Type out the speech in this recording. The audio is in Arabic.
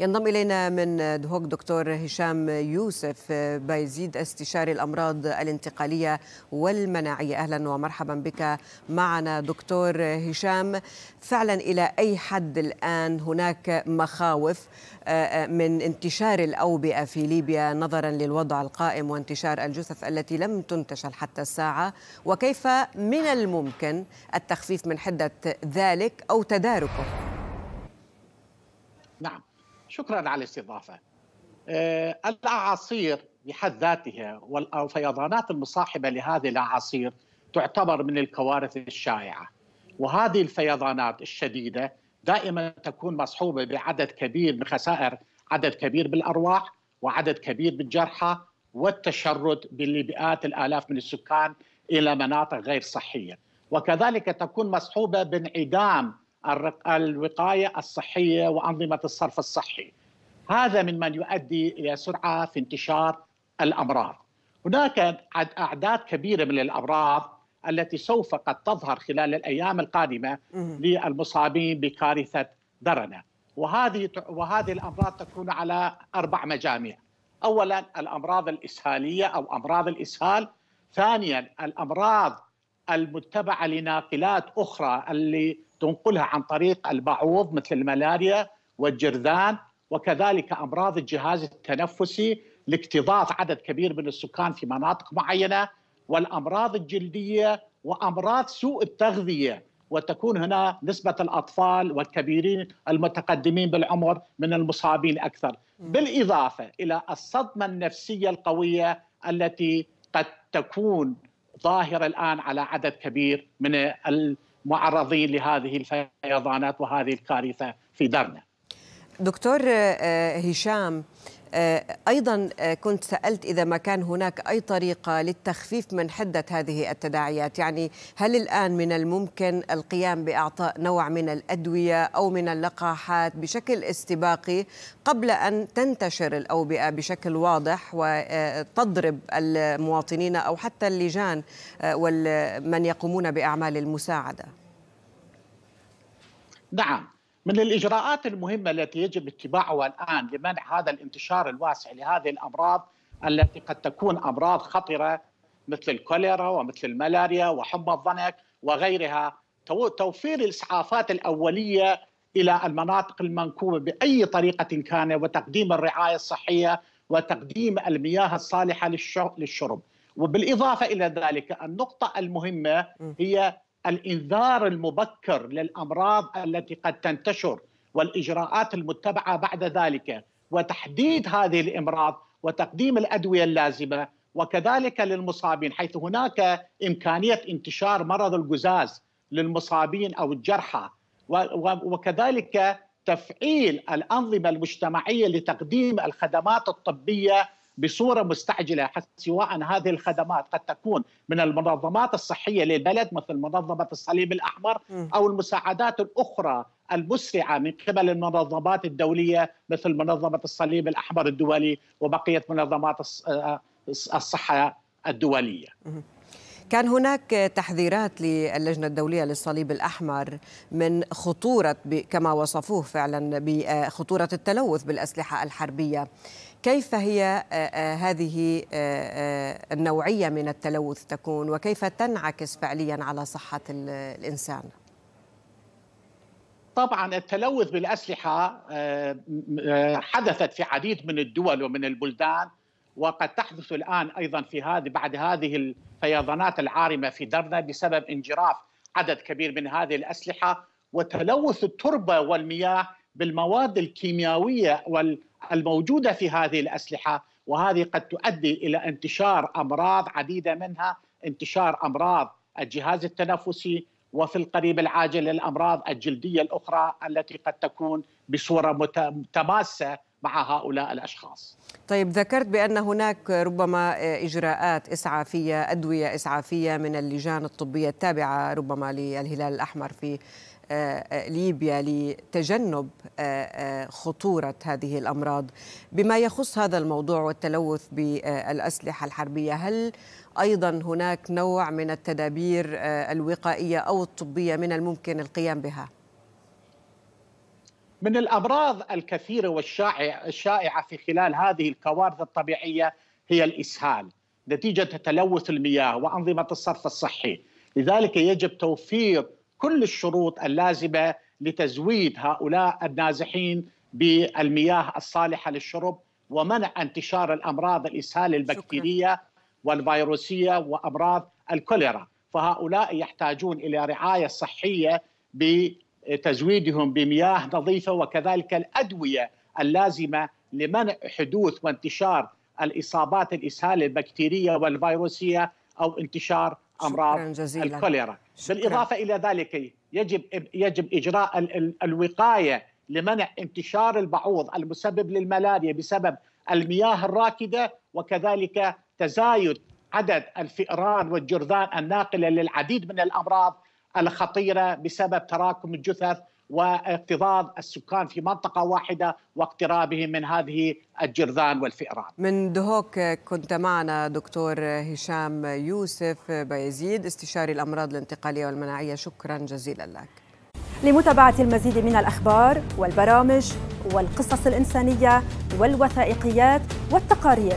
ينضم إلينا من دهوك دكتور هشام يوسف بايزيد استشاري الأمراض الانتقالية والمناعية أهلا ومرحبا بك معنا دكتور هشام فعلا إلى أي حد الآن هناك مخاوف آه، آه، من انتشار الأوبئة في ليبيا نظرا للوضع القائم وانتشار الجثث التي لم تنتشل حتى الساعة وكيف من الممكن التخفيف من حدة ذلك أو تداركه نعم شكرا على الاستضافه. آه، الاعاصير بحد ذاتها والفيضانات المصاحبه لهذه الاعاصير تعتبر من الكوارث الشائعه. وهذه الفيضانات الشديده دائما تكون مصحوبه بعدد كبير من خسائر عدد كبير بالارواح وعدد كبير بالجرحى والتشرد بالبئات الالاف من السكان الى مناطق غير صحيه وكذلك تكون مصحوبه بانعدام الوقايه الصحيه وانظمه الصرف الصحي. هذا ممن يؤدي الى سرعه في انتشار الامراض. هناك اعداد كبيره من الامراض التي سوف قد تظهر خلال الايام القادمه للمصابين بكارثه درنه وهذه وهذه الامراض تكون على اربع مجامع اولا الامراض الاسهاليه او امراض الاسهال ثانيا الامراض المتبعه لناقلات اخرى اللي تنقلها عن طريق البعوض مثل الملاريا والجرذان وكذلك امراض الجهاز التنفسي لاكتظاظ عدد كبير من السكان في مناطق معينه والامراض الجلديه وامراض سوء التغذيه وتكون هنا نسبه الاطفال والكبيرين المتقدمين بالعمر من المصابين اكثر بالاضافه الى الصدمه النفسيه القويه التي قد تكون ظاهرة الآن على عدد كبير من المعرضين لهذه الفيضانات وهذه الكارثة في دارنا دكتور آه، آه، هشام آه، ايضا كنت سالت اذا ما كان هناك اي طريقه للتخفيف من حده هذه التداعيات، يعني هل الان من الممكن القيام باعطاء نوع من الادويه او من اللقاحات بشكل استباقي قبل ان تنتشر الاوبئه بشكل واضح وتضرب المواطنين او حتى اللجان ومن يقومون باعمال المساعده؟ نعم من الإجراءات المهمة التي يجب اتباعها الآن لمنع هذا الانتشار الواسع لهذه الأمراض التي قد تكون أمراض خطرة مثل الكوليرا ومثل الملاريا وحمى الضنك وغيرها توفير الإسعافات الأولية إلى المناطق المنكوبة بأي طريقة كان وتقديم الرعاية الصحية وتقديم المياه الصالحة للشرب وبالإضافة إلى ذلك النقطة المهمة هي الانذار المبكر للامراض التي قد تنتشر والاجراءات المتبعه بعد ذلك وتحديد هذه الامراض وتقديم الادويه اللازمه وكذلك للمصابين حيث هناك امكانيه انتشار مرض القزاز للمصابين او الجرحى وكذلك تفعيل الانظمه المجتمعيه لتقديم الخدمات الطبيه بصوره مستعجله سواء هذه الخدمات قد تكون من المنظمات الصحيه للبلد مثل منظمه الصليب الاحمر او المساعدات الاخرى المسرعه من قبل المنظمات الدوليه مثل منظمه الصليب الاحمر الدولي وبقيه منظمات آه، الصحه الدوليه. كان هناك تحذيرات للجنة الدولية للصليب الأحمر من خطورة كما وصفوه فعلا بخطورة آه، التلوث بالأسلحة الحربية كيف هي آه، آه، هذه آه، النوعية من التلوث تكون وكيف تنعكس فعليا على صحة الإنسان؟ طبعا التلوث بالأسلحة حدثت في عديد من الدول ومن البلدان وقد تحدث الآن أيضا في هذه بعد هذه الفيضانات العارمة في درنا بسبب انجراف عدد كبير من هذه الأسلحة وتلوث التربة والمياه بالمواد الكيميائية وال الموجوده في هذه الاسلحه وهذه قد تؤدي الى انتشار امراض عديده منها انتشار امراض الجهاز التنفسي وفي القريب العاجل الامراض الجلديه الاخرى التي قد تكون بصوره متماسه مع هؤلاء الأشخاص طيب ذكرت بأن هناك ربما إجراءات إسعافية أدوية إسعافية من اللجان الطبية التابعة ربما للهلال الأحمر في آه، آه، ليبيا لتجنب آه، خطورة هذه الأمراض بما يخص هذا الموضوع والتلوث بالأسلحة الحربية هل أيضا هناك نوع من التدابير الوقائية أو الطبية من الممكن القيام بها؟ من الأمراض الكثيرة والشائعة في خلال هذه الكوارث الطبيعية هي الإسهال نتيجة تلوث المياه وأنظمة الصرف الصحي لذلك يجب توفير كل الشروط اللازمة لتزويد هؤلاء النازحين بالمياه الصالحة للشرب ومنع انتشار الأمراض الإسهال البكتيرية والفيروسية وأمراض الكوليرا فهؤلاء يحتاجون إلى رعاية صحية تزويدهم بمياه نظيفه وكذلك الادويه اللازمه لمنع حدوث وانتشار الاصابات الاسهال البكتيريه والفيروسيه او انتشار امراض الكوليرا شكرا. بالاضافه الى ذلك يجب يجب اجراء الوقايه لمنع انتشار البعوض المسبب للملاريا بسبب المياه الراكده وكذلك تزايد عدد الفئران والجرذان الناقله للعديد من الامراض الخطيره بسبب تراكم الجثث واكتظاظ السكان في منطقه واحده واقترابهم من هذه الجرذان والفئران. من دهوك كنت معنا دكتور هشام يوسف بايزيد استشاري الامراض الانتقاليه والمناعيه شكرا جزيلا لك. لمتابعه المزيد من الاخبار والبرامج والقصص الانسانيه والوثائقيات والتقارير